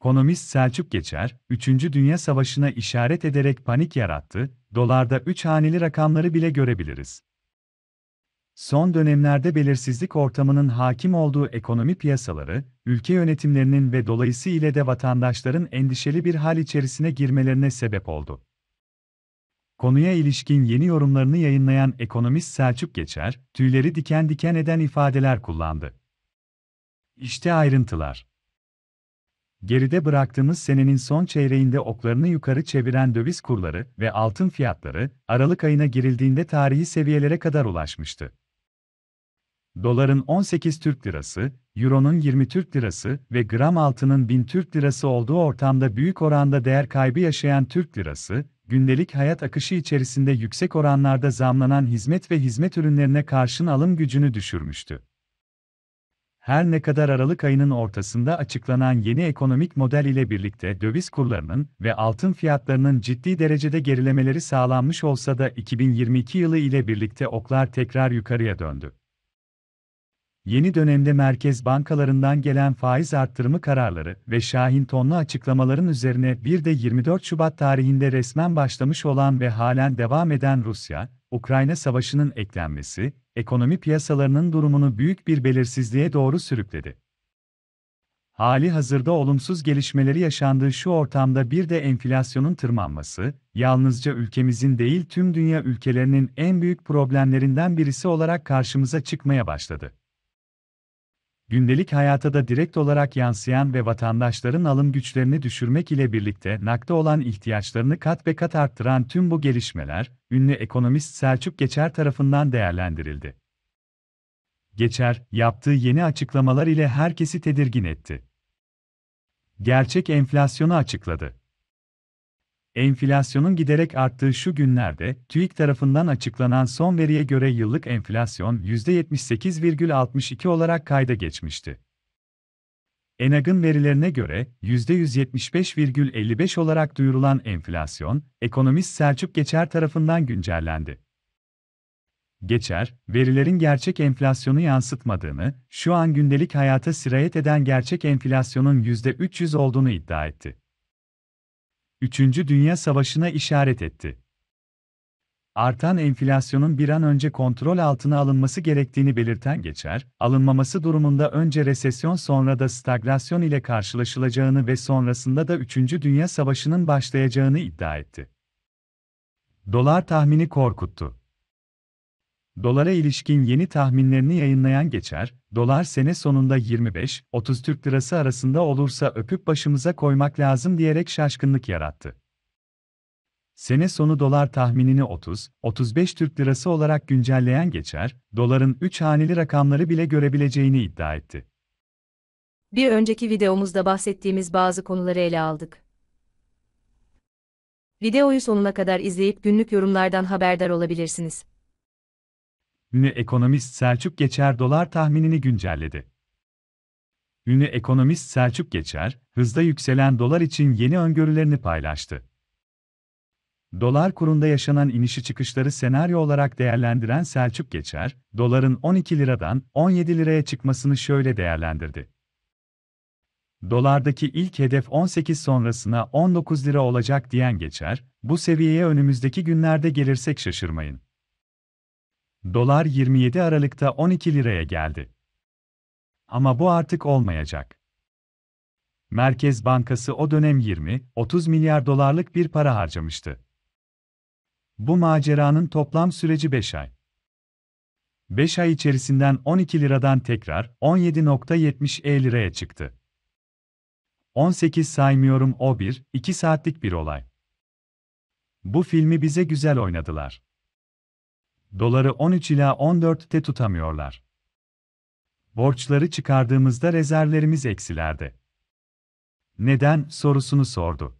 Ekonomist Selçuk Geçer, 3. Dünya Savaşı'na işaret ederek panik yarattı, dolarda 3 haneli rakamları bile görebiliriz. Son dönemlerde belirsizlik ortamının hakim olduğu ekonomi piyasaları, ülke yönetimlerinin ve dolayısıyla de vatandaşların endişeli bir hal içerisine girmelerine sebep oldu. Konuya ilişkin yeni yorumlarını yayınlayan ekonomist Selçuk Geçer, tüyleri diken diken eden ifadeler kullandı. İşte ayrıntılar. Geride bıraktığımız senenin son çeyreğinde oklarını yukarı çeviren döviz kurları ve altın fiyatları, Aralık ayına girildiğinde tarihi seviyelere kadar ulaşmıştı. Doların 18 Türk Lirası, Euro'nun 20 Türk Lirası ve gram altının 1000 Türk Lirası olduğu ortamda büyük oranda değer kaybı yaşayan Türk Lirası, gündelik hayat akışı içerisinde yüksek oranlarda zamlanan hizmet ve hizmet ürünlerine karşın alım gücünü düşürmüştü her ne kadar Aralık ayının ortasında açıklanan yeni ekonomik model ile birlikte döviz kurlarının ve altın fiyatlarının ciddi derecede gerilemeleri sağlanmış olsa da 2022 yılı ile birlikte oklar tekrar yukarıya döndü yeni dönemde merkez bankalarından gelen faiz arttırımı kararları ve Şahin Tonlu açıklamaların üzerine bir de 24 Şubat tarihinde resmen başlamış olan ve halen devam eden Rusya, Ukrayna savaşının eklenmesi, ekonomi piyasalarının durumunu büyük bir belirsizliğe doğru sürükledi. Hali hazırda olumsuz gelişmeleri yaşandığı şu ortamda bir de enflasyonun tırmanması, yalnızca ülkemizin değil tüm dünya ülkelerinin en büyük problemlerinden birisi olarak karşımıza çıkmaya başladı gündelik hayata da direkt olarak yansıyan ve vatandaşların alım güçlerini düşürmek ile birlikte nakde olan ihtiyaçlarını kat be kat arttıran tüm bu gelişmeler, ünlü ekonomist Selçuk Geçer tarafından değerlendirildi. Geçer, yaptığı yeni açıklamalar ile herkesi tedirgin etti. Gerçek enflasyonu açıkladı. Enflasyonun giderek arttığı şu günlerde, TÜİK tarafından açıklanan son veriye göre yıllık enflasyon %78,62 olarak kayda geçmişti. ENAG'ın verilerine göre %175,55 olarak duyurulan enflasyon, ekonomist Selçuk Geçer tarafından güncellendi. Geçer, verilerin gerçek enflasyonu yansıtmadığını, şu an gündelik hayata sirayet eden gerçek enflasyonun %300 olduğunu iddia etti. Üçüncü Dünya Savaşı'na işaret etti. Artan enflasyonun bir an önce kontrol altına alınması gerektiğini belirten geçer, alınmaması durumunda önce resesyon sonra da stagnasyon ile karşılaşılacağını ve sonrasında da Üçüncü Dünya Savaşı'nın başlayacağını iddia etti. Dolar tahmini korkuttu. Dolara ilişkin yeni tahminlerini yayınlayan geçer, dolar sene sonunda 25-30 Türk lirası arasında olursa öpüp başımıza koymak lazım diyerek şaşkınlık yarattı. Sene sonu dolar tahminini 30-35 Türk lirası olarak güncelleyen geçer, doların 3 haneli rakamları bile görebileceğini iddia etti. Bir önceki videomuzda bahsettiğimiz bazı konuları ele aldık. Videoyu sonuna kadar izleyip günlük yorumlardan haberdar olabilirsiniz. Ünlü ekonomist Selçuk Geçer dolar tahminini güncelledi. Ünlü ekonomist Selçuk Geçer, hızla yükselen dolar için yeni öngörülerini paylaştı. Dolar kurunda yaşanan inişi çıkışları senaryo olarak değerlendiren Selçuk Geçer, doların 12 liradan 17 liraya çıkmasını şöyle değerlendirdi. Dolardaki ilk hedef 18 sonrasına 19 lira olacak diyen Geçer, bu seviyeye önümüzdeki günlerde gelirsek şaşırmayın. Dolar 27 Aralık'ta 12 liraya geldi. Ama bu artık olmayacak. Merkez Bankası o dönem 20-30 milyar dolarlık bir para harcamıştı. Bu maceranın toplam süreci 5 ay. 5 ay içerisinden 12 liradan tekrar 17.70 e liraya çıktı. 18 saymıyorum o bir, 2 saatlik bir olay. Bu filmi bize güzel oynadılar doları 13 ila 14'te tutamıyorlar. Borçları çıkardığımızda rezervlerimiz eksilerdi. Neden sorusunu sordu.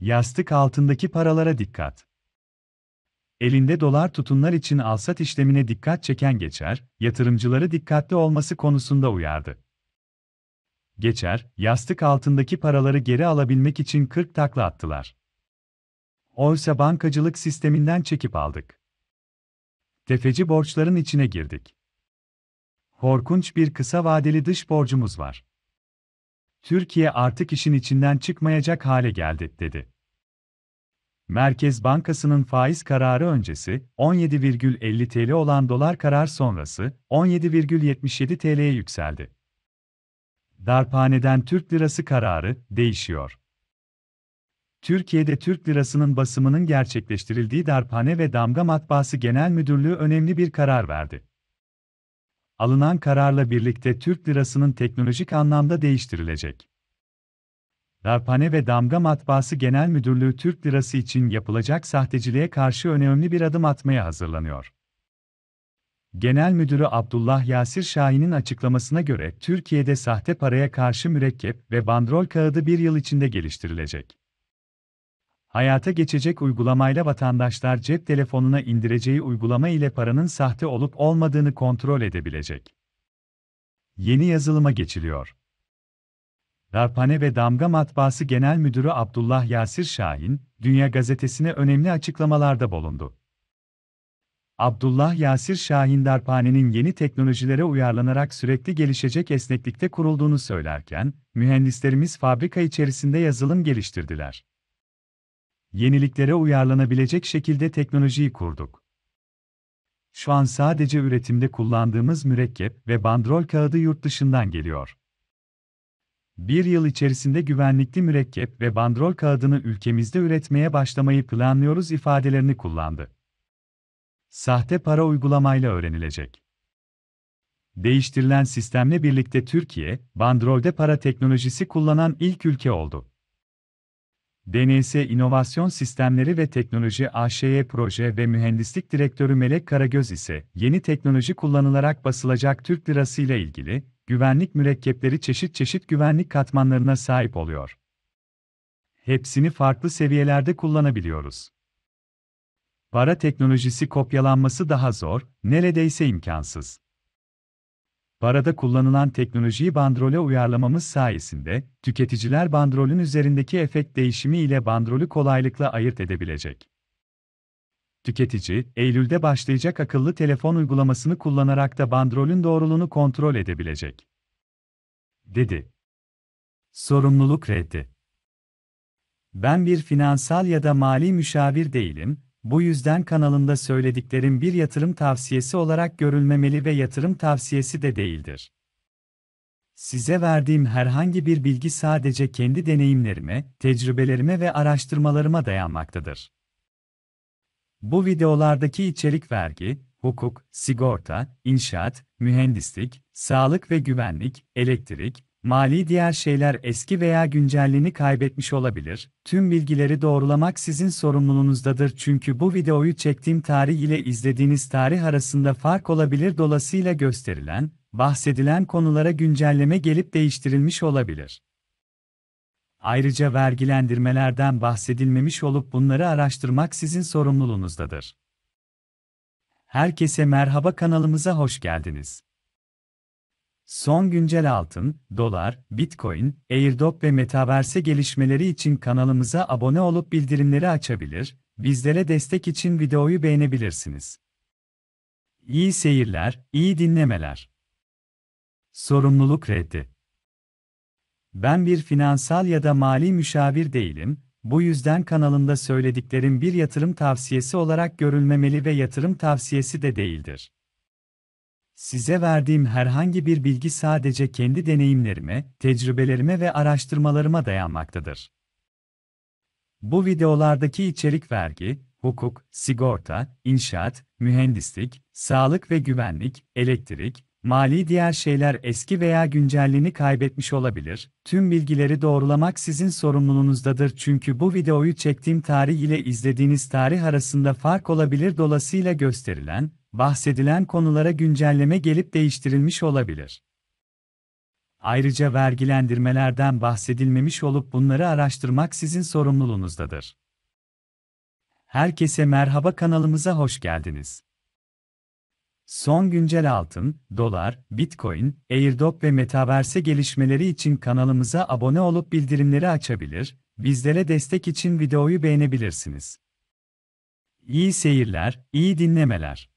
Yastık altındaki paralara dikkat. Elinde dolar tutunlar için alsat işlemine dikkat çeken geçer, yatırımcıları dikkatli olması konusunda uyardı. Geçer, yastık altındaki paraları geri alabilmek için 40 takla attılar. Oysa bankacılık sisteminden çekip aldık. Tefeci borçların içine girdik. Korkunç bir kısa vadeli dış borcumuz var. Türkiye artık işin içinden çıkmayacak hale geldi, dedi. Merkez Bankası'nın faiz kararı öncesi 17,50 TL olan dolar karar sonrası 17,77 TL'ye yükseldi. Darphaneden Türk lirası kararı değişiyor. Türkiye'de Türk lirasının basımının gerçekleştirildiği Darphane ve Damga Matbaası Genel Müdürlüğü önemli bir karar verdi. Alınan kararla birlikte Türk lirasının teknolojik anlamda değiştirilecek. Darphane ve Damga Matbaası Genel Müdürlüğü Türk lirası için yapılacak sahteciliğe karşı önemli bir adım atmaya hazırlanıyor. Genel Müdürü Abdullah Yasir Şahin'in açıklamasına göre Türkiye'de sahte paraya karşı mürekkep ve bandrol kağıdı bir yıl içinde geliştirilecek. Hayata geçecek uygulamayla vatandaşlar cep telefonuna indireceği uygulama ile paranın sahte olup olmadığını kontrol edebilecek. Yeni yazılıma geçiliyor. Darpane ve Damga Matbaası Genel Müdürü Abdullah Yasir Şahin, Dünya Gazetesi'ne önemli açıklamalarda bulundu. Abdullah Yasir Şahin Darpane'nin yeni teknolojilere uyarlanarak sürekli gelişecek esneklikte kurulduğunu söylerken, mühendislerimiz fabrika içerisinde yazılım geliştirdiler yeniliklere uyarlanabilecek şekilde teknolojiyi kurduk. Şu an sadece üretimde kullandığımız mürekkep ve bandrol kağıdı yurt dışından geliyor. Bir yıl içerisinde güvenlikli mürekkep ve bandrol kağıdını ülkemizde üretmeye başlamayı planlıyoruz ifadelerini kullandı. Sahte para uygulamayla öğrenilecek. Değiştirilen sistemle birlikte Türkiye, bandrolde para teknolojisi kullanan ilk ülke oldu. DNS İnovasyon Sistemleri ve Teknoloji AŞ'ye proje ve mühendislik direktörü Melek Karagöz ise yeni teknoloji kullanılarak basılacak Türk lirası ile ilgili güvenlik mürekkepleri çeşit çeşit güvenlik katmanlarına sahip oluyor. Hepsini farklı seviyelerde kullanabiliyoruz. Para teknolojisi kopyalanması daha zor, neredeyse imkansız. Parada kullanılan teknolojiyi bandrole uyarlamamız sayesinde, tüketiciler bandrolün üzerindeki efekt değişimi ile bandrolü kolaylıkla ayırt edebilecek. Tüketici, Eylül'de başlayacak akıllı telefon uygulamasını kullanarak da bandrolün doğruluğunu kontrol edebilecek. Dedi. Sorumluluk reddi. Ben bir finansal ya da mali müşavir değilim, bu yüzden kanalında söylediklerim bir yatırım tavsiyesi olarak görülmemeli ve yatırım tavsiyesi de değildir. Size verdiğim herhangi bir bilgi sadece kendi deneyimlerime, tecrübelerime ve araştırmalarıma dayanmaktadır. Bu videolardaki içerik vergi, hukuk, sigorta, inşaat, mühendislik, sağlık ve güvenlik, elektrik, Mali diğer şeyler eski veya güncelliğini kaybetmiş olabilir. Tüm bilgileri doğrulamak sizin sorumluluğunuzdadır çünkü bu videoyu çektiğim tarih ile izlediğiniz tarih arasında fark olabilir. Dolayısıyla gösterilen, bahsedilen konulara güncelleme gelip değiştirilmiş olabilir. Ayrıca vergilendirmelerden bahsedilmemiş olup bunları araştırmak sizin sorumluluğunuzdadır. Herkese merhaba kanalımıza hoş geldiniz. Son güncel altın, dolar, bitcoin, airdrop ve metaverse gelişmeleri için kanalımıza abone olup bildirimleri açabilir, bizlere destek için videoyu beğenebilirsiniz. İyi seyirler, iyi dinlemeler. Sorumluluk reddi. Ben bir finansal ya da mali müşavir değilim, bu yüzden kanalımda söylediklerim bir yatırım tavsiyesi olarak görülmemeli ve yatırım tavsiyesi de değildir. Size verdiğim herhangi bir bilgi sadece kendi deneyimlerime, tecrübelerime ve araştırmalarıma dayanmaktadır. Bu videolardaki içerik vergi, hukuk, sigorta, inşaat, mühendislik, sağlık ve güvenlik, elektrik, mali diğer şeyler eski veya güncelliğini kaybetmiş olabilir. Tüm bilgileri doğrulamak sizin sorumluluğunuzdadır çünkü bu videoyu çektiğim tarih ile izlediğiniz tarih arasında fark olabilir dolasıyla gösterilen bahsedilen konulara güncelleme gelip değiştirilmiş olabilir. Ayrıca vergilendirmelerden bahsedilmemiş olup bunları araştırmak sizin sorumluluğunuzdadır. Herkese merhaba kanalımıza hoş geldiniz. Son güncel altın, dolar, bitcoin, airdrop ve metaverse gelişmeleri için kanalımıza abone olup bildirimleri açabilir, bizlere destek için videoyu beğenebilirsiniz. İyi seyirler, iyi dinlemeler.